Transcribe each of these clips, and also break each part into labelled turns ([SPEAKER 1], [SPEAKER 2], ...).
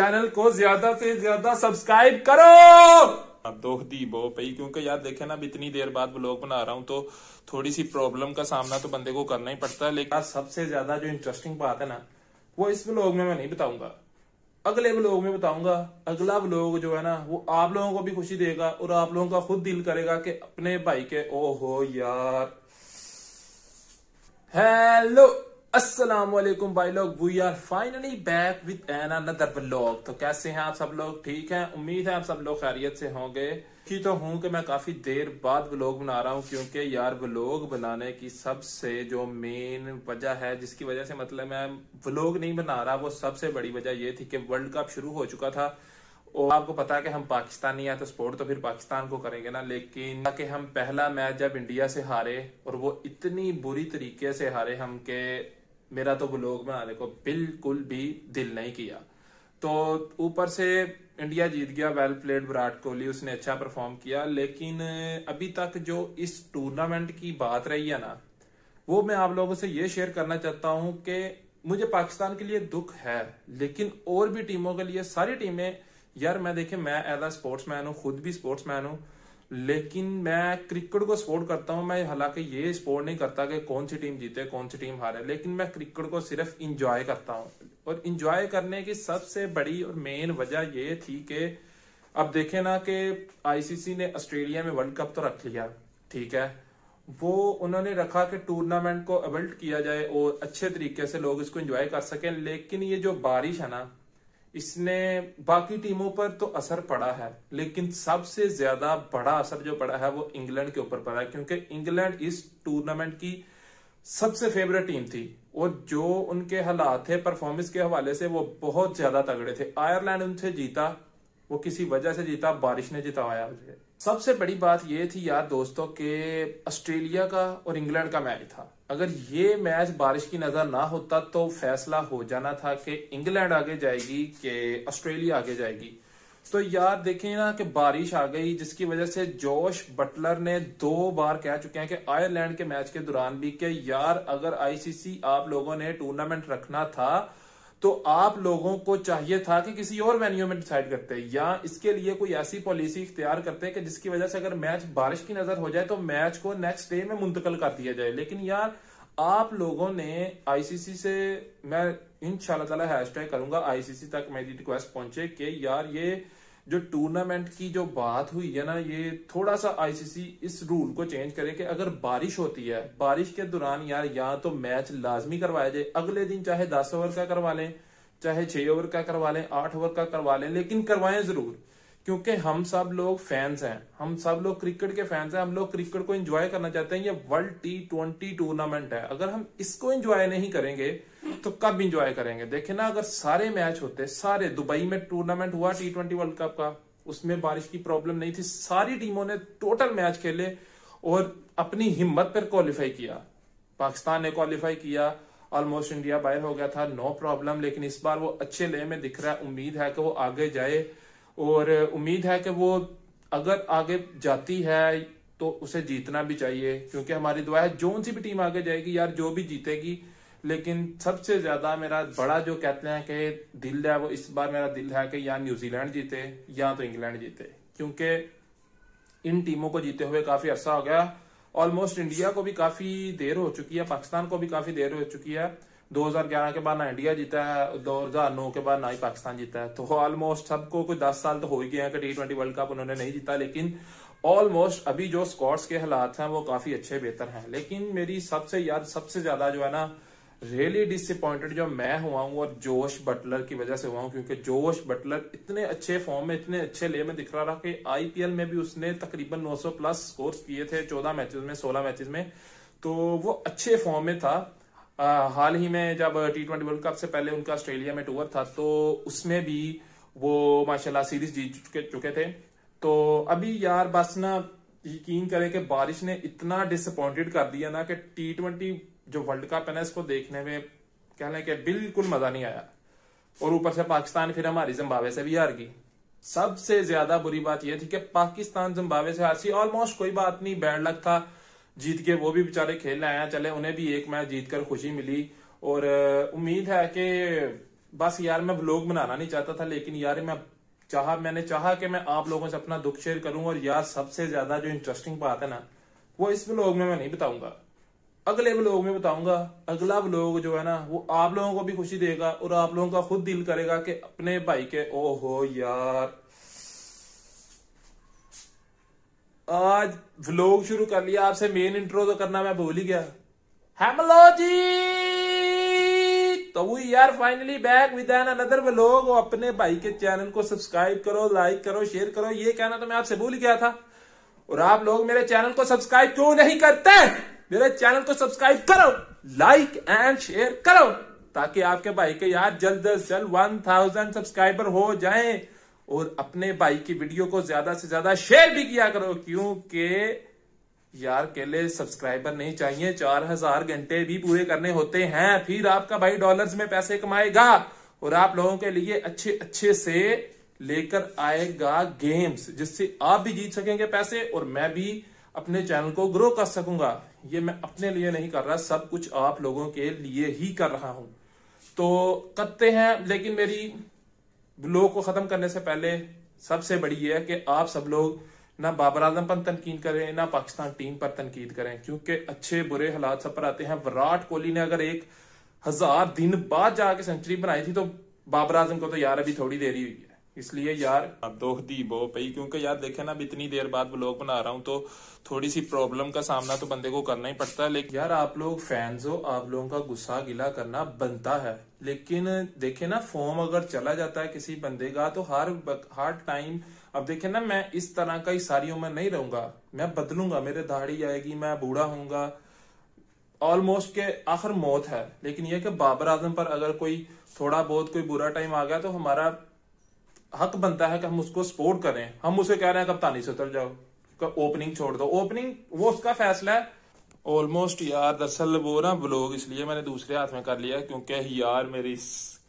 [SPEAKER 1] channel को ज्यादा से ज्यादा सब्सक्राइब करो अब तो दी बो पी क्योंकि यार देखे ना अब इतनी देर बाद ब्लॉग बना रहा हूँ तो थोड़ी सी प्रॉब्लम का सामना तो बंदे को करना ही पड़ता है लेकिन सबसे ज्यादा जो इंटरेस्टिंग बात है ना वो इस ब्लॉग में मैं नहीं बताऊंगा अगले ब्लॉग में बताऊंगा अगला ब्लॉग जो है ना वो आप लोगों को भी खुशी देगा और आप लोगों का खुद दिल करेगा कि अपने भाई के ओहो यार हेलो असलम भाई लोग we are finally back with an another vlog तो कैसे हैं आप सब लोग ठीक हैं उम्मीद है आप सब लोग खैरियत से होंगे की तो हूं कि मैं काफी देर बाद व्लॉग बना रहा हूं क्योंकि यार व्लॉग बनाने की सबसे जो मेन वजह है जिसकी वजह से मतलब मैं व्लॉग नहीं बना रहा वो सबसे बड़ी वजह ये थी कि वर्ल्ड कप शुरू हो चुका था और आपको पता है कि हम पाकिस्तानी हैं तो सपोर्ट तो फिर पाकिस्तान को करेंगे ना लेकिन ताकि हम पहला मैच जब इंडिया से हारे और वो इतनी बुरी तरीके से हारे हम के मेरा तो ब्लॉग बनाने को बिल्कुल भी दिल नहीं किया तो ऊपर से इंडिया जीत गया वेल प्लेड विराट कोहली उसने अच्छा परफॉर्म किया लेकिन अभी तक जो इस टूर्नामेंट की बात रही है ना वो मैं आप लोगों से ये शेयर करना चाहता हूं कि मुझे पाकिस्तान के लिए दुख है लेकिन और भी टीमों के लिए सारी टीमें यार मैं देखे मैं एज अ स्पोर्ट्स मैन हूं खुद भी स्पोर्ट्स मैन हूं लेकिन मैं क्रिकेट को सपोर्ट करता हूं मैं हालांकि ये सपोर्ट नहीं करता कि कौन सी टीम जीते कौन सी टीम हारे लेकिन मैं क्रिकेट को सिर्फ इंजॉय करता हूं और इंजॉय करने की सबसे बड़ी और मेन वजह ये थी कि अब देखे ना कि आईसीसी ने ऑस्ट्रेलिया में वर्ल्ड कप तो रख लिया ठीक है वो उन्होंने रखा कि टूर्नामेंट को अवल्ट किया जाए और अच्छे तरीके से लोग इसको एंजॉय कर सकें लेकिन ये जो बारिश है ना इसने बाकी टीमों पर तो असर पड़ा है लेकिन सबसे ज्यादा बड़ा असर जो पड़ा है वो इंग्लैंड के ऊपर पड़ा है क्योंकि इंग्लैंड इस टूर्नामेंट की सबसे फेवरेट टीम थी और जो उनके हालात थे परफॉर्मेंस के हवाले से वो बहुत ज्यादा तगड़े थे आयरलैंड उनसे जीता वो किसी वजह से जीता बारिश ने जिताया उसे सबसे बड़ी बात यह थी यार दोस्तों के ऑस्ट्रेलिया का और इंग्लैंड का मैच था अगर ये मैच बारिश की नजर ना होता तो फैसला हो जाना था कि इंग्लैंड आगे जाएगी कि ऑस्ट्रेलिया आगे जाएगी तो यार देखें ना कि बारिश आ गई जिसकी वजह से जोश बटलर ने दो बार कह चुके हैं कि आयरलैंड के मैच के दौरान भी कि यार अगर आईसीसी आप लोगों ने टूर्नामेंट रखना था तो आप लोगों को चाहिए था कि किसी और वेन्यू में डिसाइड करते या इसके लिए कोई ऐसी पॉलिसी इख्तियार करते कि जिसकी वजह से अगर मैच बारिश की नजर हो जाए तो मैच को नेक्स्ट डे में मुंतकल कर दिया जाए लेकिन यार आप लोगों ने आईसीसी से मैं इन शाह हैश टैग करूंगा आईसीसी तक मेरी रिक्वेस्ट पहुंचे कि यार ये जो टूर्नामेंट की जो बात हुई है ना ये थोड़ा सा आईसीसी इस रूल को चेंज करे कि अगर बारिश होती है बारिश के दौरान यार या तो मैच लाजमी करवाया जाए अगले दिन चाहे दस ओवर का करवा लें चाहे छह ओवर का करवा लें आठ ओवर का करवा लें लेकिन करवाएं जरूर क्योंकि हम सब लोग फैंस हैं हम सब लोग क्रिकेट के फैंस हैं हम लोग क्रिकेट को एंजॉय करना चाहते हैं ये वर्ल्ड टी ट्वेंटी टूर्नामेंट है अगर हम इसको एंजॉय नहीं करेंगे तो कब इंजॉय करेंगे देखे ना अगर सारे मैच होते सारे दुबई में टूर्नामेंट हुआ टी ट्वेंटी वर्ल्ड कप का उसमें बारिश की प्रॉब्लम नहीं थी सारी टीमों ने टोटल मैच खेले और अपनी हिम्मत पर क्वालिफाई किया पाकिस्तान ने क्वालिफाई किया ऑलमोस्ट इंडिया बाहर हो गया था नो प्रॉब्लम लेकिन इस बार वो अच्छे ले में दिख रहा है उम्मीद है कि वो आगे जाए और उम्मीद है कि वो अगर आगे जाती है तो उसे जीतना भी चाहिए क्योंकि हमारी दुआ है जो सी भी टीम आगे जाएगी यार जो भी जीतेगी लेकिन सबसे ज्यादा मेरा बड़ा जो कहते हैं कि दिल है वो इस बार मेरा दिल है कि या न्यूजीलैंड जीते या तो इंग्लैंड जीते क्योंकि इन टीमों को जीते हुए काफी अरसा हो गया ऑलमोस्ट इंडिया को भी काफी देर हो चुकी है पाकिस्तान को भी काफी देर हो चुकी है 2011 के बाद ना इंडिया जीता है 2009 के बाद ना ही पाकिस्तान जीता है तो ऑलमोस्ट सबको कोई 10 साल तो हो ही गए हैं कि टी ट्वेंटी वर्ल्ड कप उन्होंने नहीं जीता लेकिन ऑलमोस्ट अभी जो स्कॉट्स के हालात हैं वो काफी अच्छे बेहतर हैं लेकिन मेरी सबसे याद सबसे ज्यादा जो है ना रियली डिसअपॉइंटेड जो मैं हुआ हूँ और जोश बटलर की वजह से हुआ हूं क्योंकि जोश बटलर इतने अच्छे फॉर्म में इतने अच्छे ले में दिख रहा था कि आईपीएल में भी उसने तकरीबन 900 प्लस स्कोर किए थे 14 मैचेस में 16 मैचेस में तो वो अच्छे फॉर्म में था आ, हाल ही में जब टी ट्वेंटी वर्ल्ड कप से पहले उनका ऑस्ट्रेलिया में टूर था तो उसमें भी वो माशाला सीरीज जीत चुके, चुके थे तो अभी यार बस ना यकीन करें कि बारिश ने इतना डिसअपॉइंटेड कर दिया ना कि टी ट्वेंटी जो वर्ल्ड कप है ना इसको देखने में कह लें कि बिल्कुल मजा नहीं आया और ऊपर से पाकिस्तान फिर हमारी जिम्बावे से भी हार गई सबसे ज्यादा बुरी बात यह थी कि पाकिस्तान जिम्बावे से हारसी ऑलमोस्ट कोई बात नहीं बैड लक था जीत के वो भी बेचारे खेलने आया चले उन्हें भी एक मैच जीत कर खुशी मिली और उम्मीद है कि बस यार मैं ब्लॉग बनाना नहीं चाहता था लेकिन यार मैं चाह मैंने चाहा कि मैं आप लोगों से अपना दुख शेयर करूं और यार सबसे ज्यादा जो इंटरेस्टिंग बात है ना वो इस ब्लॉग में मैं नहीं बताऊंगा अगले ब्लॉग में बताऊंगा अगला ब्लॉग जो है ना वो आप लोगों को भी खुशी देगा और आप लोगों का खुद दिल करेगा कि अपने भाई के ओहो यार आज व्लॉग शुरू कर लिया आपसे मेन इंट्रो तो करना मैं भूल ही गया हेमलो जी तो वो यार finally back with an another vlog और अपने भाई के चैनल को सब्सक्राइब करो लाइक करो शेयर करो ये कहना तो मैं आपसे भूल गया था और आप लोग मेरे चैनल को सब्सक्राइब क्यों नहीं करते मेरे चैनल को सब्सक्राइब करो लाइक एंड शेयर करो ताकि आपके भाई के यार जल्द से जल्द वन थाउजेंड सब्सक्राइबर हो जाएं और अपने भाई की वीडियो को ज्यादा से ज्यादा शेयर भी किया करो क्योंकि यार केले सब्सक्राइबर नहीं चाहिए चार हजार घंटे भी पूरे करने होते हैं फिर आपका भाई डॉलर्स में पैसे कमाएगा और आप लोगों के लिए अच्छे अच्छे से लेकर आएगा गेम्स जिससे आप भी जीत सकेंगे पैसे और मैं भी अपने चैनल को ग्रो कर सकूंगा ये मैं अपने लिए नहीं कर रहा सब कुछ आप लोगों के लिए ही कर रहा हूं तो करते हैं लेकिन मेरी ब्लॉग को ख़त्म करने से पहले सबसे बड़ी ये है कि आप सब लोग ना बाबर आजम पर तनकीद करें ना पाकिस्तान टीम पर तनकीद करें क्योंकि अच्छे बुरे हालात सब पर आते हैं विराट कोहली ने अगर एक हजार दिन बाद जाके सेंचुरी बनाई थी तो बाबर आजम को तो यार अभी थोड़ी देरी हुई है इसलिए यार अब दोख दी बो पई क्योंकि यार देखे ना अब इतनी देर बाद ब्लॉग बना रहा हूँ तो थोड़ी सी प्रॉब्लम का सामना तो बंदे को करना ही पड़ता है लेकिन यार आप लोग फैंस हो आप लोगों का गुस्सा गिला करना बनता है लेकिन देखे ना फॉर्म अगर चला जाता है किसी बंदे का तो हर हर टाइम अब देखे ना मैं इस तरह का ही सारी उम्र नहीं रहूंगा मैं बदलूंगा मेरे दाढ़ी आएगी मैं बूढ़ा हूंगा ऑलमोस्ट के आखिर मौत है लेकिन यह कि बाबर आजम पर अगर कोई थोड़ा बहुत कोई बुरा टाइम आ गया तो हमारा हक बनता है कि हम उसको सपोर्ट करें हम उसे कह रहे हैं कप्तानी से उतर जाओ ओपनिंग छोड़ दो ओपनिंग वो उसका फैसला है ऑलमोस्ट यार दरअसल वो ना ब्लॉग इसलिए मैंने दूसरे हाथ में कर लिया क्योंकि यार मेरी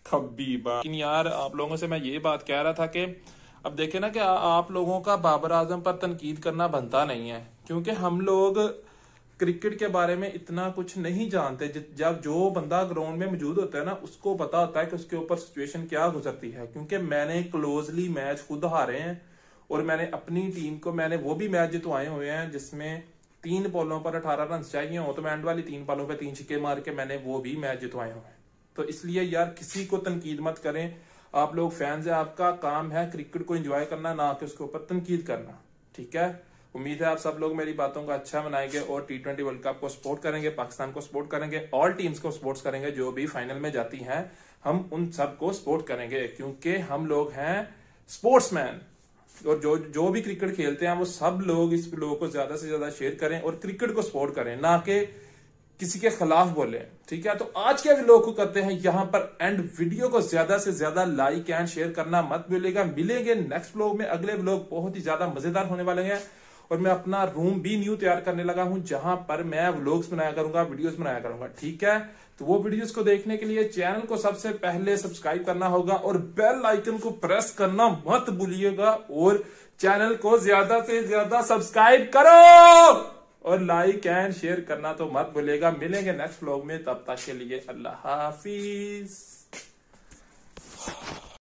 [SPEAKER 1] खब्बी बात यार आप लोगों से मैं ये बात कह रहा था कि अब देखे ना कि आप लोगों का बाबर आजम पर तनकीद करना बनता नहीं है क्योंकि हम लोग क्रिकेट के बारे में इतना कुछ नहीं जानते जब जो बंदा ग्राउंड में मौजूद होता है ना उसको पता होता है कि उसके ऊपर सिचुएशन क्या गुजरती है क्योंकि मैंने क्लोजली मैच खुद हारे हैं और मैंने अपनी टीम को मैंने वो भी मैच जितवाए हुए हैं जिसमें तीन बॉलों पर अठारह रन चाहिए हो तो मैं एंड वाली तीन बॉलों पर तीन छिक्के मार के मैंने वो भी मैच जितवाए हुए हैं तो इसलिए यार किसी को तनकीद मत करें आप लोग फैंस है आपका काम है क्रिकेट को एंजॉय करना ना कि उसके ऊपर तनकीद करना ठीक है उम्मीद है आप सब लोग मेरी बातों को अच्छा बनाएंगे और टी ट्वेंटी वर्ल्ड कप को सपोर्ट करेंगे पाकिस्तान को सपोर्ट करेंगे ऑल टीम्स को सपोर्ट करेंगे जो भी फाइनल में जाती हैं हम उन सबको सपोर्ट करेंगे क्योंकि हम लोग हैं स्पोर्ट्समैन और जो जो भी क्रिकेट खेलते हैं वो सब लोग इस लोगों को ज्यादा से ज्यादा शेयर करें और क्रिकेट को सपोर्ट करें ना कि किसी के खिलाफ बोले ठीक है तो आज के लोग को करते हैं यहां पर एंड वीडियो को ज्यादा से ज्यादा लाइक एंड शेयर करना मत मिलेगा मिलेंगे नेक्स्ट ब्लॉग में अगले ब्लॉग बहुत ही ज्यादा मजेदार होने वाले हैं और मैं अपना रूम भी न्यू तैयार करने लगा हूं जहां पर मैं व्लॉग्स बनाया करूंगा वीडियोस बनाया करूंगा ठीक है तो वो वीडियोस को देखने के लिए चैनल को सबसे पहले सब्सक्राइब करना होगा और बेल आइकन को प्रेस करना मत भूलिएगा और चैनल को ज्यादा से ज्यादा सब्सक्राइब करो और लाइक एंड शेयर करना तो मत भूलिएगा मिलेंगे नेक्स्ट व्लॉग में तब तक के लिए अल्लाह हाफिज